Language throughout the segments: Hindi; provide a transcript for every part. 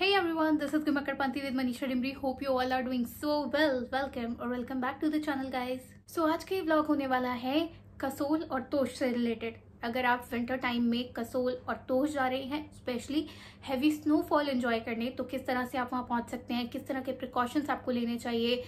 Hey everyone, this is Gumakkar Panti with Manisha Dimri. Hope you all are doing so well. Welcome or welcome back to the channel guys. So आज का ये vlog होने वाला है कसोल और तोश से related. अगर आप winter time में कसोल और तोश जा रहे हैं स्पेशली heavy snowfall enjoy करने तो किस तरह से आप वहाँ पहुँच सकते हैं किस तरह के precautions आपको लेने चाहिए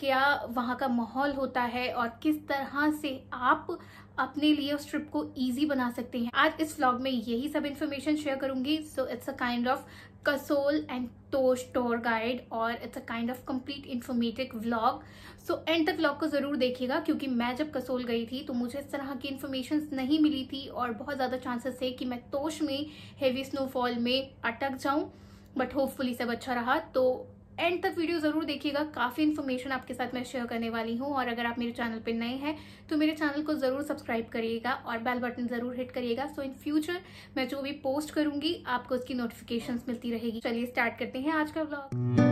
क्या वहाँ का माहौल होता है और किस तरह से आप अपने लिए उस ट्रिप को इजी बना सकते हैं आज इस व्लॉग में यही सब इन्फॉर्मेशन शेयर करूंगी so it's a kind of Kasol and Tosh tour guide और it's a kind of complete informative vlog so end तक व्लॉग को ज़रूर देखिएगा क्योंकि मैं जब कसोल गई थी तो मुझे इस तरह की इन्फॉर्मेशन नहीं मिली थी और बहुत ज़्यादा चांसेस है कि मैं तोश में हेवी स्नोफॉल में अटक जाऊँ बट होपफुली सब अच्छा रहा तो एंड तक वीडियो ज़रूर देखिएगा काफ़ी इन्फॉर्मेशन आपके साथ मैं शेयर करने वाली हूँ और अगर आप मेरे चैनल पर नए हैं तो मेरे चैनल को ज़रूर सब्सक्राइब करिएगा और बेल बटन ज़रूर हिट करिएगा सो इन फ्यूचर मैं जो भी पोस्ट करूंगी आपको उसकी नोटिफिकेशन मिलती रहेगी चलिए स्टार्ट करते हैं आज का ब्लॉग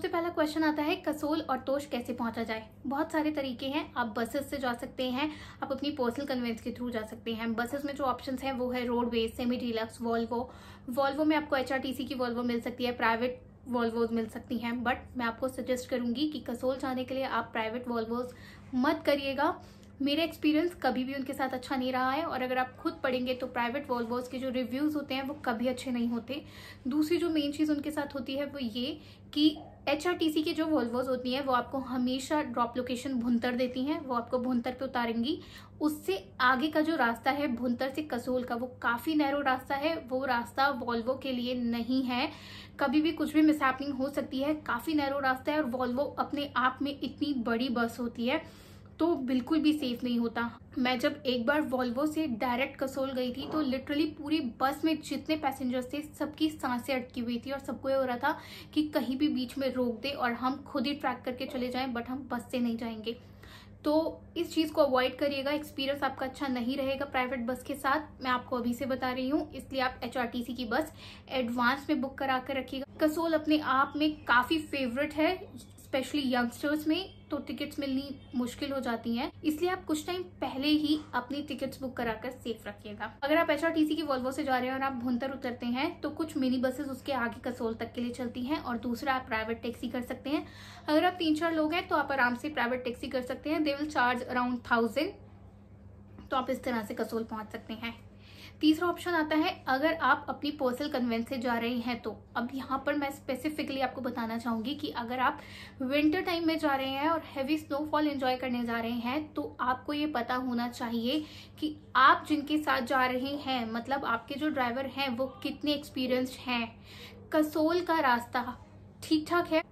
सबसे पहला क्वेश्चन आता है कसोल और तोश कैसे पहुंचा जाए बहुत सारे तरीके हैं आप बसेस से जा सकते हैं आप अपनी पर्सनल कन्वेंस के थ्रू जा सकते हैं बसेस में जो ऑप्शन है वो है roadways semi deluxe Volvo Volvo में आपको एच की वॉल्वो मिल सकती है प्राइवेट वॉल्वोज मिल सकती हैं बट मैं आपको सजेस्ट करूंगी कि कसोल जाने के लिए आप प्राइवेट वॉल्वोज मत करिएगा मेरा एक्सपीरियंस कभी भी उनके साथ अच्छा नहीं रहा है और अगर आप खुद पढ़ेंगे तो प्राइवेट वॉल्वोज के जो रिव्यूज़ होते हैं वो कभी अच्छे नहीं होते दूसरी जो मेन चीज़ उनके साथ होती है वो ये कि एच की जो वॉल्वोज होती हैं वो आपको हमेशा ड्रॉप लोकेशन भुंतर देती हैं वो आपको भुंतर पे उतारेंगी उससे आगे का जो रास्ता है भुंतर से कसोल का वो काफ़ी नैरो रास्ता है वो रास्ता वॉल्वो के लिए नहीं है कभी भी कुछ भी मिसहैपनिंग हो सकती है काफ़ी नैरो रास्ता है और वॉल्वो अपने आप में इतनी बड़ी बस होती है तो बिल्कुल भी सेफ नहीं होता मैं जब एक बार वॉल्वो से डायरेक्ट कसोल गई थी तो लिटरली पूरी बस में जितने पैसेंजर्स थे सबकी सांसें अटकी हुई थी और सबको ये हो रहा था कि कहीं भी बीच में रोक दे और हम खुद ही ट्रैक करके चले जाएं बट हम बस से नहीं जाएंगे तो इस चीज़ को अवॉइड करिएगा एक्सपीरियंस आपका अच्छा नहीं रहेगा प्राइवेट बस के साथ मैं आपको अभी से बता रही हूँ इसलिए आप एच की बस एडवांस में बुक करा कर रखिएगा कसोल अपने आप में काफ़ी फेवरेट है स्पेशली यंगस्टर्स में तो टिकट्स मिलनी मुश्किल हो जाती हैं इसलिए आप कुछ टाइम पहले ही अपनी टिकट्स बुक कराकर सेफ रखिएगा अगर आप एच की वॉल्वो से जा रहे हैं और आप भुंतर उतरते हैं तो कुछ मिनी बसेस उसके आगे कसोल तक के लिए चलती हैं और दूसरा आप प्राइवेट टैक्सी कर सकते हैं अगर आप तीन चार लोग हैं तो आप आराम से प्राइवेट टैक्सी कर सकते हैं they will charge around thousand तो आप इस तरह से कसोल पहुंच सकते हैं तीसरा ऑप्शन आता है अगर आप अपनी पर्सनल कन्वेंस से जा रहे हैं तो अब यहाँ पर मैं स्पेसिफिकली आपको बताना चाहूँगी कि अगर आप विंटर टाइम में जा रहे हैं और हैवी स्नोफॉल एंजॉय करने जा रहे हैं तो आपको ये पता होना चाहिए कि आप जिनके साथ जा रहे हैं मतलब आपके जो ड्राइवर हैं वो कितने एक्सपीरियंस्ड हैं कसोल का रास्ता ठीक ठाक है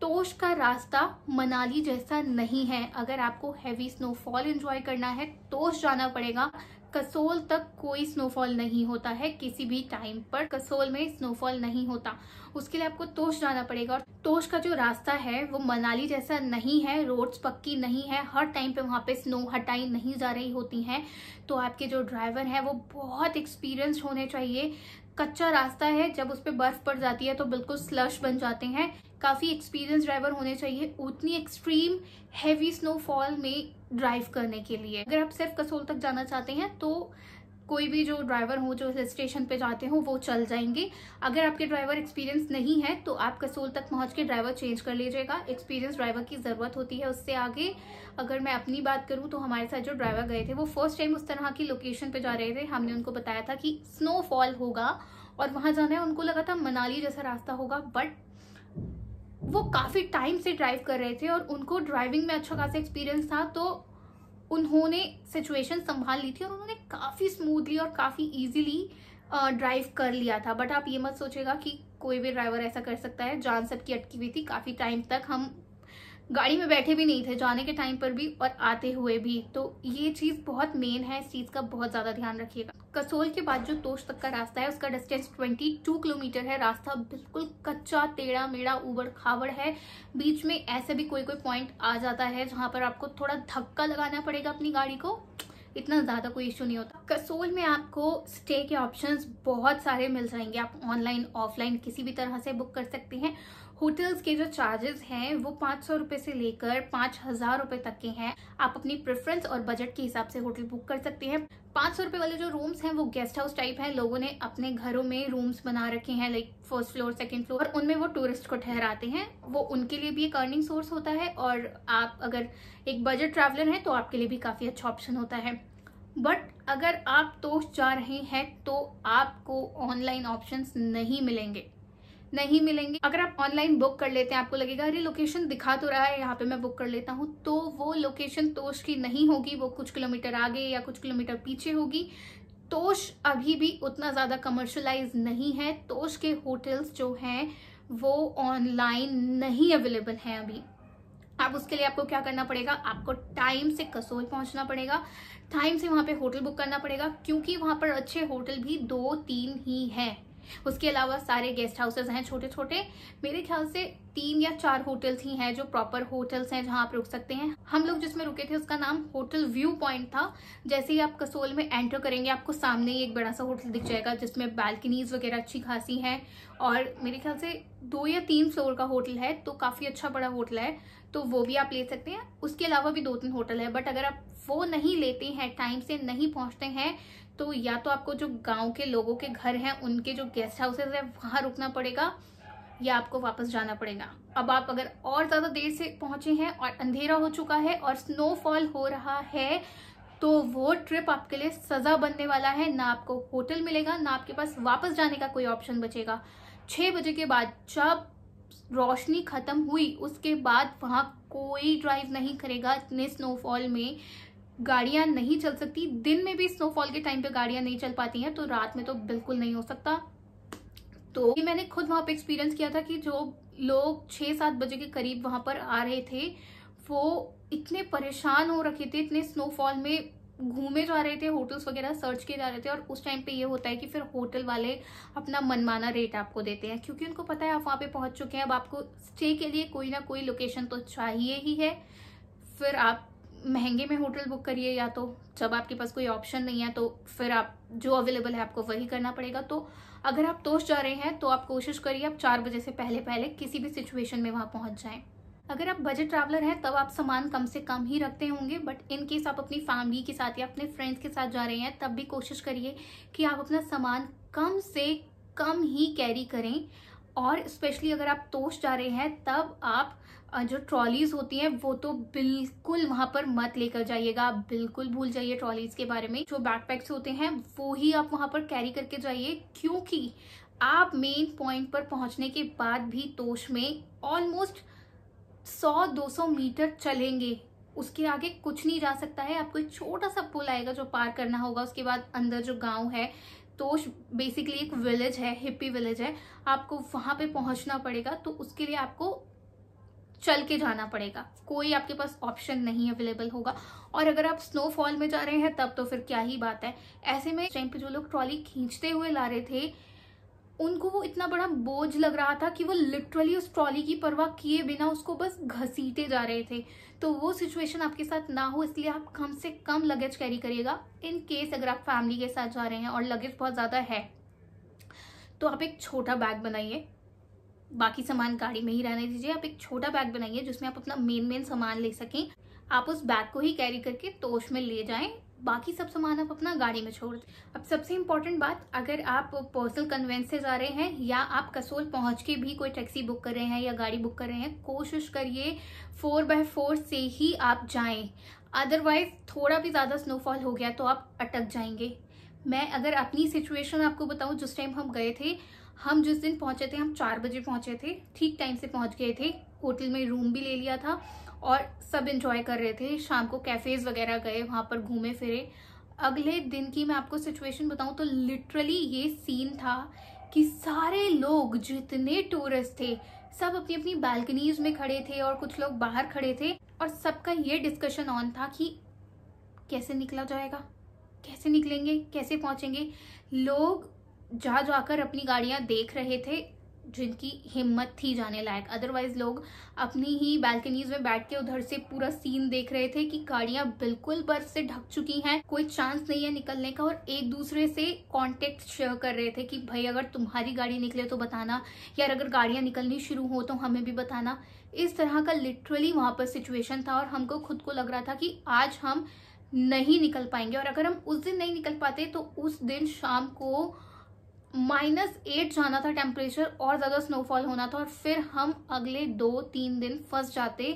तोश का रास्ता मनाली जैसा नहीं है अगर आपको हैवी स्नोफॉल एंजॉय करना है तोश जाना पड़ेगा कसोल तक कोई स्नोफॉल नहीं होता है किसी भी टाइम पर कसोल में स्नोफॉल नहीं होता उसके लिए आपको तोश जाना पड़ेगा और तोश का जो रास्ता है वो मनाली जैसा नहीं है रोड्स पक्की नहीं है हर टाइम पे वहाँ पे स्नो हटाई नहीं जा रही होती हैं तो आपके जो ड्राइवर हैं वो बहुत एक्सपीरियंस होने चाहिए कच्चा रास्ता है जब उस पर बर्फ पड़ जाती है तो बिल्कुल स्लश बन जाते हैं काफ़ी एक्सपीरियंस ड्राइवर होने चाहिए उतनी एक्सट्रीम हैवी स्नोफॉल में ड्राइव करने के लिए अगर आप सिर्फ कसोल तक जाना चाहते हैं तो कोई भी जो ड्राइवर हो जो स्टेशन पे जाते हो वो चल जाएंगे अगर आपके ड्राइवर एक्सपीरियंस नहीं है तो आप कसोल तक पहुंच के ड्राइवर चेंज कर लीजिएगा एक्सपीरियंस ड्राइवर की ज़रूरत होती है उससे आगे अगर मैं अपनी बात करूं तो हमारे साथ जो ड्राइवर गए थे वो फर्स्ट टाइम उस तरह की लोकेशन पर जा रहे थे हमने उनको बताया था कि स्नोफॉल होगा और वहाँ जाना है उनको लगा था मनाली जैसा रास्ता होगा बट वो काफ़ी टाइम से ड्राइव कर रहे थे और उनको ड्राइविंग में अच्छा खासा एक्सपीरियंस था तो उन्होंने सिचुएशन संभाल ली थी और उन्होंने काफ़ी स्मूथली और काफ़ी ईजिली ड्राइव कर लिया था बट आप ये मत सोचेगा कि कोई भी ड्राइवर ऐसा कर सकता है जान सबकी अटकी हुई थी काफ़ी टाइम तक हम गाड़ी में बैठे भी नहीं थे जाने के टाइम पर भी और आते हुए भी तो ये चीज़ बहुत मेन है इस चीज़ का बहुत ज़्यादा ध्यान रखिएगा कसोल के बाद जो तोश तक का रास्ता है उसका डिस्टेंस 22 किलोमीटर है रास्ता बिल्कुल कच्चा टेढ़ा मेढ़ा उबड़ खावड़ है बीच में ऐसे भी कोई कोई पॉइंट आ जाता है जहाँ पर आपको थोड़ा धक्का लगाना पड़ेगा अपनी गाड़ी को इतना ज़्यादा कोई इश्यू नहीं होता कसोल में आपको स्टे के ऑप्शंस बहुत सारे मिल जाएंगे आप ऑनलाइन ऑफलाइन किसी भी तरह से बुक कर सकते हैं होटल्स के जो चार्जेस हैं वो पाँच सौ रुपये से लेकर पाँच हजार रुपये तक के हैं आप अपनी प्रेफरेंस और बजट के हिसाब से होटल बुक कर सकते हैं पाँच सौ रुपये वाले जो रूम्स हैं वो गेस्ट हाउस टाइप हैं लोगों ने अपने घरों में रूम्स बना रखे हैं like first floor second floor और उनमें वो टूरिस्ट को ठहराते हैं वो उनके लिए भी एक अर्निंग सोर्स होता है और आप अगर एक बजट ट्रैवलर हैं तो आपके लिए भी काफ़ी अच्छा ऑप्शन होता है बट अगर आप तो जा रहे हैं तो आपको ऑनलाइन ऑप्शंस नहीं मिलेंगे नहीं मिलेंगे अगर आप ऑनलाइन बुक कर लेते हैं आपको लगेगा अरे लोकेशन दिखा तो रहा है यहाँ पे मैं बुक कर लेता हूँ तो वो लोकेशन तोश की नहीं होगी वो कुछ किलोमीटर आगे या कुछ किलोमीटर पीछे होगी तोश अभी भी उतना ज़्यादा कमर्शलाइज नहीं है तोश के होटल्स जो हैं वो ऑनलाइन नहीं अवेलेबल हैं अभी अब उसके लिए आपको क्या करना पड़ेगा आपको टाइम से कसोल पहुंचना पड़ेगा टाइम से वहां पे होटल बुक करना पड़ेगा क्योंकि वहां पर अच्छे होटल भी दो तीन ही हैं उसके अलावा सारे गेस्ट हाउसेस हैं छोटे छोटे मेरे ख्याल से तीन या चार होटल्स ही हैं जो प्रॉपर होटल्स हैं जहां आप रुक सकते हैं हम लोग जिसमें रुके थे उसका नाम होटल व्यू पॉइंट था जैसे ही आप कसोल में एंटर करेंगे आपको सामने ही एक बड़ा सा होटल दिख जाएगा जिसमें बालकनीज वगैरह अच्छी खासी हैं और मेरे ख्याल से दो या तीन फ्लोर का होटल है तो काफ़ी अच्छा बड़ा होटल है तो वो भी आप ले सकते हैं उसके अलावा भी दो तीन होटल है बट अगर आप वो नहीं लेते हैं टाइम से नहीं पहुँचते हैं तो या तो आपको जो गांव के लोगों के घर हैं उनके जो गेस्ट हाउसेज हैं वहां रुकना पड़ेगा या आपको वापस जाना पड़ेगा अब आप अगर और ज़्यादा देर से पहुंचे हैं और अंधेरा हो चुका है और स्नोफॉल हो रहा है तो वो ट्रिप आपके लिए सज़ा बनने वाला है ना आपको होटल मिलेगा ना आपके पास वापस जाने का कोई ऑप्शन बचेगा छह बजे के बाद जब रोशनी ख़त्म हुई उसके बाद वहां कोई ड्राइव नहीं करेगा इतने स्नोफॉल में गाड़ियां नहीं चल सकती दिन में भी स्नोफॉल के टाइम पे गाड़ियां नहीं चल पाती हैं तो रात में तो बिल्कुल नहीं हो सकता तो ये मैंने खुद वहां पे एक्सपीरियंस किया था कि जो लोग छह सात बजे के करीब वहां पर आ रहे थे वो इतने परेशान हो रखे थे इतने स्नोफॉल में घूमे जा रहे थे होटल्स वगैरह सर्च किए जा रहे थे और उस टाइम पे ये होता है कि फिर होटल वाले अपना मनमाना रेट आपको देते हैं क्योंकि उनको पता है आप वहां पे पहुंच चुके हैं अब आपको स्टे के लिए कोई ना कोई लोकेशन तो चाहिए ही है फिर आप महंगे में होटल बुक करिए या तो जब आपके पास कोई ऑप्शन नहीं है तो फिर आप जो अवेलेबल है आपको वही करना पड़ेगा तो अगर आप दोस्त जा रहे हैं तो आप कोशिश करिए आप चार बजे से पहले पहले किसी भी सिचुएशन में वहाँ पहुँच जाएं अगर आप बजट ट्रैवलर हैं तब आप सामान कम से कम ही रखते होंगे बट इन केस आप अपनी फैमिली के साथ या अपने फ्रेंड्स के साथ जा रहे हैं तब भी कोशिश करिए कि आप अपना सामान कम से कम ही कैरी करें और स्पेशली अगर आप तोश जा रहे हैं तब आप जो ट्रॉलीज होती हैं वो तो बिल्कुल वहां पर मत लेकर जाइएगा आप बिल्कुल भूल जाइए ट्रॉलीज के बारे में जो बैकपैक्स होते हैं वो ही आप वहां पर कैरी करके जाइए क्योंकि आप मेन पॉइंट पर पहुंचने के बाद भी तोश में ऑलमोस्ट 100-200 मीटर चलेंगे उसके आगे कुछ नहीं जा सकता है आपको एक छोटा सा पुल आएगा जो पार करना होगा उसके बाद अंदर जो गांव है तो बेसिकली एक विलेज है हिप्पी विलेज है आपको वहां पे पहुंचना पड़ेगा तो उसके लिए आपको चल के जाना पड़ेगा कोई आपके पास ऑप्शन नहीं अवेलेबल होगा और अगर आप स्नोफॉल में जा रहे हैं तब तो फिर क्या ही बात है ऐसे में टाइम पे जो लोग ट्रॉली खींचते हुए ला रहे थे उनको वो इतना बड़ा बोझ लग रहा था कि वो लिटरली उस ट्रॉली की परवाह किए बिना उसको बस घसीटे जा रहे थे तो वो सिचुएशन आपके साथ ना हो इसलिए आप कम से कम लगेज कैरी करिएगा इन केस अगर आप फैमिली के साथ जा रहे हैं और लगेज बहुत ज़्यादा है तो आप एक छोटा बैग बनाइए बाकी सामान गाड़ी में ही रहने दीजिए आप एक छोटा बैग बनाइए जिसमें आप अपना मेन मेन सामान ले सकें आप उस बैग को ही कैरी करके तोश में ले जाएं बाकी सब सामान आप अपना गाड़ी में छोड़ दें अब सबसे इम्पॉर्टेंट बात अगर आप पर्सनल कन्वेंस से जा रहे हैं या आप कसोल पहुंच के भी कोई टैक्सी बुक कर रहे हैं या गाड़ी बुक कर रहे हैं कोशिश करिए फोर बाय फोर से ही आप जाएं अदरवाइज थोड़ा भी ज़्यादा स्नोफॉल हो गया तो आप अटक जाएंगे मैं अगर अपनी सिचुएशन आपको बताऊँ जिस टाइम हम गए थे हम जिस दिन पहुंचे थे हम चार बजे पहुंचे थे ठीक टाइम से पहुंच गए थे होटल में रूम भी ले लिया था और सब इंजॉय कर रहे थे शाम को कैफ़ेज़ वगैरह गए वहाँ पर घूमे फिरे अगले दिन की मैं आपको सिचुएशन बताऊँ तो लिटरली ये सीन था कि सारे लोग जितने टूरिस्ट थे सब अपनी अपनी बालकनीज में खड़े थे और कुछ लोग बाहर खड़े थे और सबका ये डिस्कशन ऑन था कि कैसे निकला जाएगा कैसे निकलेंगे कैसे पहुंचेंगे लोग जा जाकर अपनी गाड़ियां देख रहे थे जिनकी हिम्मत थी जाने लायक अदरवाइज लोग अपनी ही बैल्कनीज में बैठ के उधर से पूरा सीन देख रहे थे कि गाड़ियां बिल्कुल बर्फ से ढक चुकी हैं कोई चांस नहीं है निकलने का और एक दूसरे से कांटेक्ट शेयर कर रहे थे कि भाई अगर तुम्हारी गाड़ी निकले तो बताना यार अगर गाड़ियां निकलनी शुरू हो तो हमें भी बताना इस तरह का लिटरली वहां पर सिचुएशन था और हमको खुद को लग रहा था कि आज हम नहीं निकल पाएंगे और अगर हम उस दिन नहीं निकल पाते तो उस दिन शाम को माइनस एट जाना था टेम्परेचर और ज़्यादा स्नोफॉल होना था और फिर हम अगले दो तीन दिन फंस जाते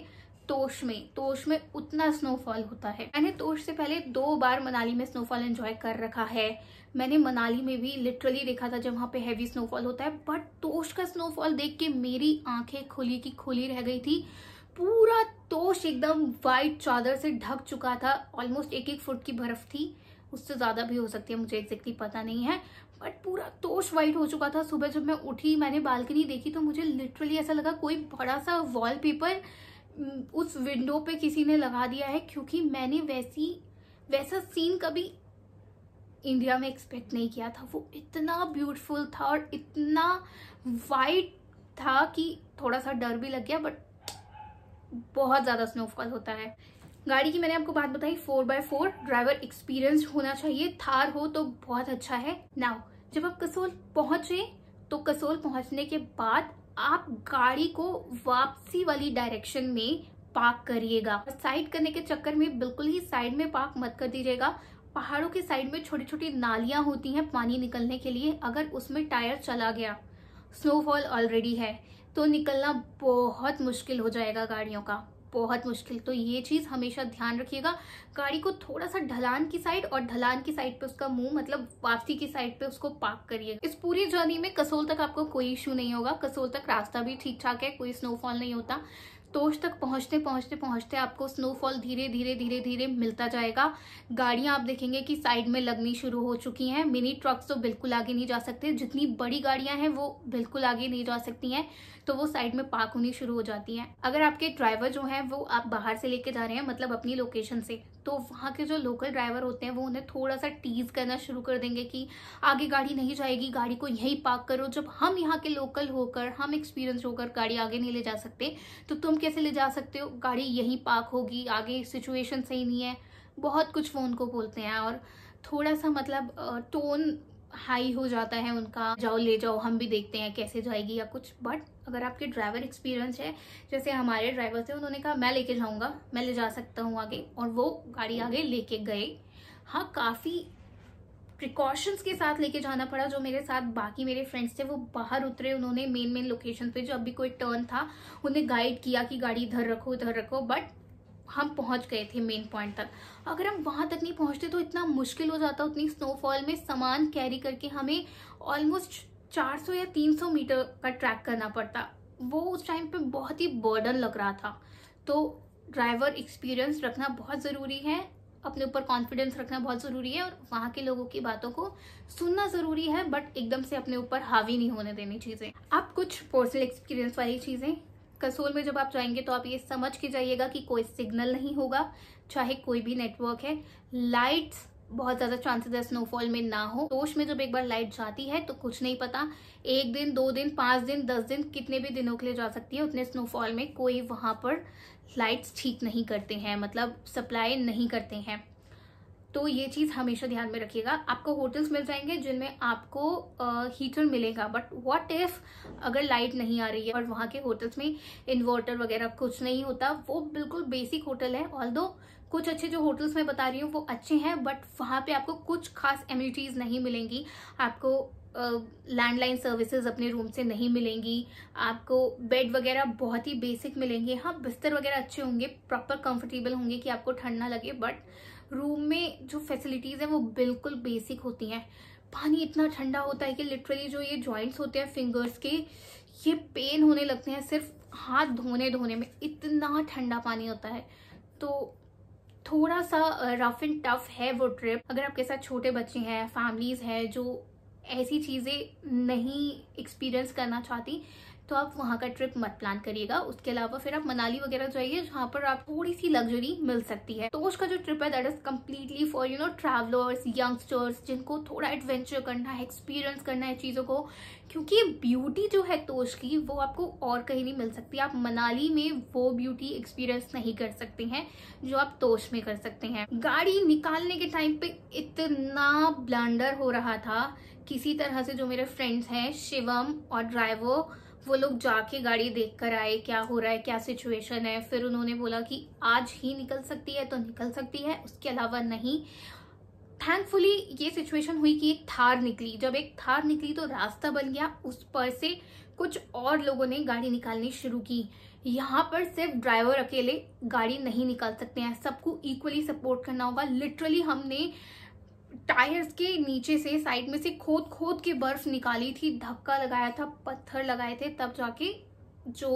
तोश में तोश में उतना स्नोफॉल होता है मैंने तोश से पहले दो बार मनाली में स्नोफॉल एंजॉय कर रखा है मैंने मनाली में भी लिटरली देखा था जब वहाँ पे हैवी स्नोफॉल होता है बट तोश का स्नोफॉल देख के मेरी आंखें खुली की खुली रह गई थी पूरा तोश एकदम वाइट चादर से ढक चुका था ऑलमोस्ट एक एक फुट की बर्फ थी उससे ज़्यादा भी हो सकती है मुझे एक्जेक्टली पता नहीं है बट पूरा तोश वाइट हो चुका था सुबह जब मैं उठी मैंने बालकनी देखी तो मुझे लिटरली ऐसा लगा कोई बड़ा सा वॉलपेपर उस विंडो पे किसी ने लगा दिया है क्योंकि मैंने वैसी वैसा सीन कभी इंडिया में एक्सपेक्ट नहीं किया था वो इतना ब्यूटीफुल था और इतना वाइट था कि थोड़ा सा डर भी लग गया बट बहुत ज़्यादा स्नोफॉल होता है गाड़ी की मैंने आपको बात बताई four by four driver experience होना चाहिए थार हो तो बहुत अच्छा है नाउ जब आप कसोल पहुंचे तो कसोल पहुंचने के बाद आप गाड़ी को वापसी वाली डायरेक्शन में पार्क करिएगा साइड करने के चक्कर में बिल्कुल ही साइड में पार्क मत कर दीजिएगा पहाड़ों के साइड में छोटी छोटी नालियां होती हैं पानी निकलने के लिए अगर उसमें टायर चला गया स्नोफॉल ऑलरेडी है तो निकलना बहुत मुश्किल हो जाएगा गाड़ियों का बहुत मुश्किल तो ये चीज़ हमेशा ध्यान रखिएगा गाड़ी को थोड़ा सा ढलान की साइड और ढलान की साइड पे उसका मुंह मतलब वापसी की साइड पे उसको पार्क करिए इस पूरी जर्नी में कसोल तक आपको कोई इशू नहीं होगा कसोल तक रास्ता भी ठीक ठाक है कोई स्नोफॉल नहीं होता तोश तक पहुंचते पहुंचते पहुंचते आपको स्नोफॉल धीरे धीरे धीरे धीरे मिलता जाएगा गाड़ियां आप देखेंगे कि साइड में लगनी शुरू हो चुकी हैं मिनी ट्रक्स तो बिल्कुल आगे नहीं जा सकते जितनी बड़ी गाड़ियां हैं वो बिल्कुल आगे नहीं जा सकती हैं तो वो साइड में पार्क होनी शुरू हो जाती हैं अगर आपके ड्राइवर जो हैं वो आप बाहर से लेके जा रहे हैं मतलब अपनी लोकेशन से तो वहाँ के जो लोकल ड्राइवर होते हैं वो उन्हें थोड़ा सा टीज करना शुरू कर देंगे कि आगे गाड़ी नहीं जाएगी गाड़ी को यहीं पार्क करो जब हम यहाँ के लोकल होकर हम एक्सपीरियंस होकर गाड़ी आगे नहीं ले जा सकते तो तुम कैसे ले जा सकते हो गाड़ी यहीं पार्क होगी आगे सिचुएशन सही नहीं है बहुत कुछ वो उनको बोलते हैं और थोड़ा सा मतलब टोन हाई हो जाता है उनका जाओ ले जाओ हम भी देखते हैं कैसे जाएगी या कुछ बट अगर आपके ड्राइवर एक्सपीरियंस है जैसे हमारे ड्राइवर थे उन्होंने कहा मैं लेके जाऊँगा मैं ले जा सकता हूँ आगे और वो गाड़ी आगे लेके गए हाँ काफ़ी प्रिकॉशंस के साथ लेके जाना पड़ा जो मेरे साथ बाकी मेरे फ्रेंड्स थे वो बाहर उतरे उन्होंने मेन मेन लोकेशन पे जो अभी कोई टर्न था उन्हें गाइड किया कि गाड़ी इधर रखो इधर रखो बट हम पहुंच गए थे मेन पॉइंट तक अगर हम वहां तक नहीं पहुंचते तो इतना मुश्किल हो जाता उतनी स्नोफॉल में सामान कैरी करके हमें ऑलमोस्ट 400 या 300 मीटर का ट्रैक करना पड़ता वो उस टाइम पे बहुत ही बर्डन लग रहा था तो ड्राइवर एक्सपीरियंस रखना बहुत ज़रूरी है अपने ऊपर कॉन्फिडेंस रखना बहुत ज़रूरी है और वहाँ के लोगों की बातों को सुनना ज़रूरी है बट एकदम से अपने ऊपर हावी नहीं होने देनी चीज़ें आप कुछ पर्सनल एक्सपीरियंस वाली चीज़ें कसोल में जब आप जाएंगे तो आप ये समझ के जाइएगा कि कोई सिग्नल नहीं होगा चाहे कोई भी नेटवर्क है लाइट्स बहुत ज़्यादा चांसेस है स्नोफॉल में ना हो दोष में जब एक बार लाइट जाती है तो कुछ नहीं पता एक दिन दो दिन पांच दिन दस दिन कितने भी दिनों के लिए जा सकती है उतने स्नोफॉल में कोई वहां पर लाइट्स ठीक नहीं करते हैं मतलब सप्लाई नहीं करते हैं तो ये चीज़ हमेशा ध्यान में रखिएगा आपको होटल्स मिल जाएंगे जिनमें आपको हीटर मिलेगा बट व्हाट इफ अगर लाइट नहीं आ रही है और वहाँ के होटल्स में इन्वर्टर वगैरह कुछ नहीं होता वो बिल्कुल बेसिक होटल है ऑल कुछ अच्छे जो होटल्स में बता रही हूँ वो अच्छे हैं बट वहाँ पे आपको कुछ खास एम्यूटीज नहीं मिलेंगी आपको लैंडलाइन uh, सर्विसेज अपने रूम से नहीं मिलेंगी आपको बेड वगैरह बहुत ही बेसिक मिलेंगे हाँ बिस्तर वगैरह अच्छे होंगे प्रॉपर कंफर्टेबल होंगे कि आपको ठंड ना लगे बट रूम में जो फैसिलिटीज़ है वो बिल्कुल बेसिक होती हैं पानी इतना ठंडा होता है कि लिटरली जो ये जॉइंट्स होते हैं फिंगर्स के ये पेन होने लगते हैं सिर्फ हाथ धोने धोने में इतना ठंडा पानी होता है तो थोड़ा सा रफ एंड टफ है वो ट्रिप अगर आपके साथ छोटे बच्चे हैं फैमिलीज़ हैं जो ऐसी चीज़ें नहीं एक्सपीरियंस करना चाहती तो आप वहाँ का ट्रिप मत प्लान करिएगा उसके अलावा फिर आप मनाली वगैरह जाइए जहाँ पर आप थोड़ी सी लग्जरी मिल सकती है तो उसका जो ट्रिप है that is completely for you know travellers youngsters जिनको थोड़ा एडवेंचर करना है एक्सपीरियंस करना है चीज़ों को क्योंकि ब्यूटी जो है तोश की वो आपको और कहीं नहीं मिल सकती आप मनाली में वो ब्यूटी एक्सपीरियंस नहीं कर सकते हैं जो आप तोश में कर सकते हैं गाड़ी निकालने के टाइम पे इतना ब्लैंडर हो रहा था किसी तरह से जो मेरे फ्रेंड्स हैं शिवम और ड्राइवर वो लोग जाके गाड़ी देख कर आए क्या हो रहा है क्या सिचुएशन है फिर उन्होंने बोला कि आज ही निकल सकती है तो निकल सकती है उसके अलावा नहीं थैंकफुली ये सिचुएशन हुई कि एक थार निकली जब एक थार निकली तो रास्ता बन गया उस पर से कुछ और लोगों ने गाड़ी निकालनी शुरू की यहाँ पर सिर्फ ड्राइवर अकेले गाड़ी नहीं निकाल सकते हैं सबको इक्वली सपोर्ट करना होगा लिटरली हमने टायर्स के नीचे से साइड में से खोद खोद के बर्फ निकाली थी धक्का लगाया था पत्थर लगाए थे तब जाके जो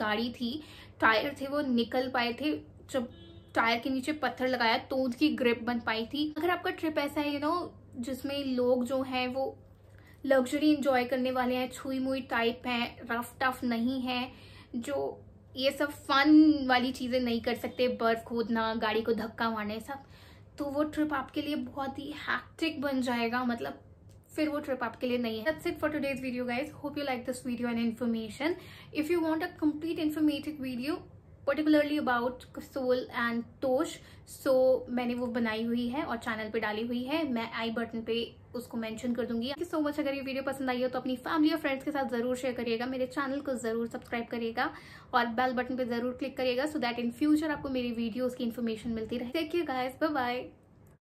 गाड़ी थी टायर थे वो निकल पाए थे जब टायर के नीचे पत्थर लगाया तो उनकी ग्रिप बन पाई थी अगर आपका ट्रिप ऐसा है यू नो जिसमें लोग जो हैं वो लग्जरी इंजॉय करने वाले हैं छुई मुई टाइप हैं रफ टफ नहीं है जो ये सब फन वाली चीज़ें नहीं कर सकते बर्फ खोदना गाड़ी को धक्का मारने सब तो वो ट्रिप आपके लिए बहुत ही हैक्टिक बन जाएगा मतलब फिर वो ट्रिप आपके लिए नहीं है that's it for today's video guys hope you like this video and information if you want a complete informative video particularly about Kasol and Tosh so मैंने वो बनाई हुई है और चैनल पे डाली हुई है मैं आई बटन पे उसको मेंशन कर दूंगी सो मच अगर ये वीडियो पसंद आई हो तो अपनी फैमिली और फ्रेंड्स के साथ जरूर शेयर करिएगा मेरे चैनल को जरूर सब्सक्राइब करिएगा और बेल बटन पर जरूर क्लिक करिएगा सो दैट इन फ्यूचर आपको मेरी वीडियोज की इन्फॉर्मेशन मिलती रहे देखिए गाइस बाय